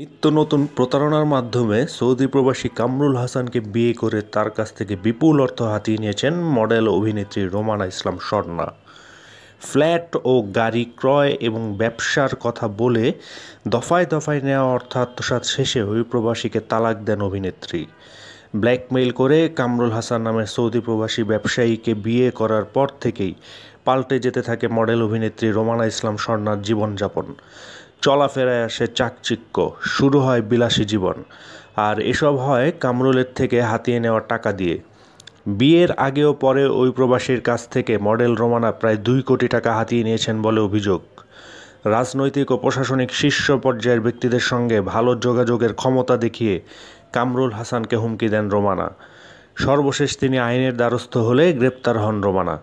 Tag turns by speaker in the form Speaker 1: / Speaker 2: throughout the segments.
Speaker 1: নিত্য নতুন প্রতারণার মাধ্যমে সৌদি প্রবাসী কামরুল হাসানকে বিয়ে করে তার কাছ থেকে বিপুল অর্থ হাতিয়ে নিয়েছেন মডেল অভিনেত্রী রোমানা ইসলাম স্বর্ণা ফ্ল্যাট ও গাড়ি ক্রয় এবং ব্যবসার কথা বলে দফায় দফায় নেওয়া অর্থ আত্মসাত শেষে ওই প্রবাসীকে তালাক দেন অভিনেত্রী ব্ল্যাকমেইল করে কামরুল হাসান নামের সৌদি প্রবাসী ব্যবসায়ীকে বিয়ে করার পর থেকেই পাল্টে যেতে থাকে মডেল অভিনেত্রী রোমানা ইসলাম স্বর্ণার জীবনযাপন চলাফেরায় আসে চাকচিক্য শুরু হয় বিলাসী জীবন আর এসব হয় কামরুলের থেকে হাতিয়ে নেওয়া টাকা দিয়ে বিয়ের আগেও পরে ওই প্রবাসীর কাছ থেকে মডেল রোমানা প্রায় দুই কোটি টাকা হাতিয়ে নিয়েছেন বলে অভিযোগ রাজনৈতিক ও প্রশাসনিক শীর্ষ পর্যায়ের ব্যক্তিদের সঙ্গে ভালো যোগাযোগের ক্ষমতা দেখিয়ে কামরুল হাসানকে হুমকি দেন রোমানা সর্বশেষ তিনি আইনের দ্বারস্থ হলে গ্রেপ্তার হন রোমানা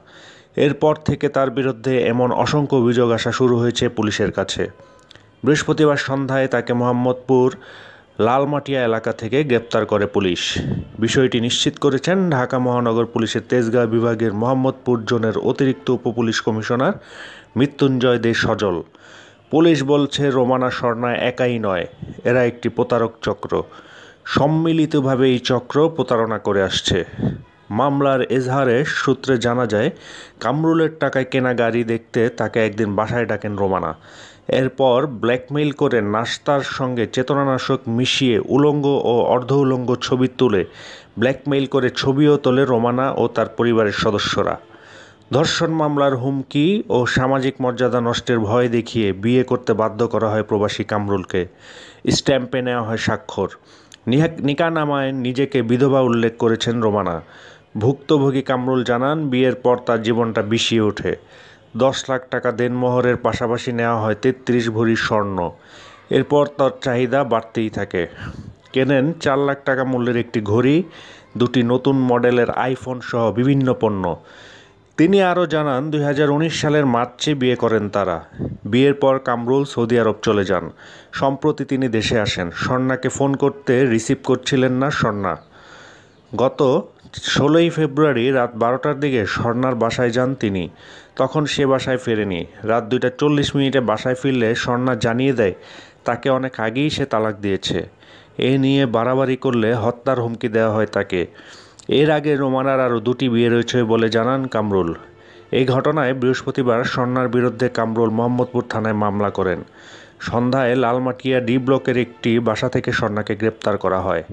Speaker 1: এরপর থেকে তার বিরুদ্ধে এমন অসংখ্য অভিযোগ আসা শুরু হয়েছে পুলিশের কাছে বৃহস্পতিবার সন্ধ্যায় তাকে মোহাম্মদপুর লালমাটিয়া এলাকা থেকে গ্রেপ্তার করে পুলিশ বিষয়টি নিশ্চিত করেছেন ঢাকা মহানগর পুলিশের তেজগাঁও বিভাগের মোহাম্মদপুর জোনের অতিরিক্ত উপপুলিশ কমিশনার মৃত্যুঞ্জয় দে সজল পুলিশ বলছে রোমানা স্বর্ণা একাই নয় এরা একটি প্রতারক চক্র সম্মিলিতভাবে এই চক্র প্রতারণা করে আসছে মামলার এজহারে সূত্রে জানা যায় কামরুলের টাকায় কেনা গাড়ি দেখতে তাকে একদিন বাসায় ডাকেন রোমানা এরপর ব্ল্যাকমেইল করে নাস্তার সঙ্গে চেতনানাশক মিশিয়ে উলঙ্গ ও অর্ধ উলঙ্গ ছবি তুলে ব্ল্যাকমেইল করে ছবিও তোলে রোমানা ও তার পরিবারের সদস্যরা ধর্ষণ মামলার হুমকি ও সামাজিক মর্যাদা নষ্টের ভয় দেখিয়ে বিয়ে করতে বাধ্য করা হয় প্রবাসী কামরুলকে স্ট্যাম্পে নেওয়া হয় স্বাক্ষর নিকানামায় নিজেকে বিধবা উল্লেখ করেছেন রোমানা ভুক্তভোগী কামরুল জানান বিয়ের পর তার জীবনটা বিষিয়ে ওঠে দশ লাখ টাকা দেনমোহরের পাশাপাশি নেওয়া হয় তেত্রিশ ভরি স্বর্ণ এরপর তার চাহিদা বাড়তেই থাকে কেনেন চার লাখ টাকা মূল্যের একটি ঘড়ি দুটি নতুন মডেলের আইফোন সহ বিভিন্ন পণ্য তিনি আরও জানান দুই সালের মার্চে বিয়ে করেন তারা বিয়ের পর কামরুল সৌদি আরব চলে যান সম্প্রতি তিনি দেশে আসেন স্বর্ণাকে ফোন করতে রিসিভ করছিলেন না স্বর্ণা গত ষোলোই ফেব্রুয়ারি রাত বারোটার দিকে স্বর্ণার বাসায় যান তিনি তখন সে বাসায় ফেরেনি রাত দুইটা চল্লিশ মিনিটে বাসায় ফিরলে স্বর্ণা জানিয়ে দেয় তাকে অনেক আগেই সে তালাক দিয়েছে এ নিয়ে বাড়াবাড়ি করলে হত্যার হুমকি দেওয়া হয় তাকে এর আগে রোমানার আরও দুটি বিয়ে রয়েছে বলে জানান কামরুল এই ঘটনায় বৃহস্পতিবার স্বর্ণার বিরুদ্ধে কামরুল মোহাম্মদপুর থানায় মামলা করেন সন্ধ্যায় লালমাটিয়া ডি ব্লকের একটি বাসা থেকে স্বর্ণাকে গ্রেপ্তার করা হয়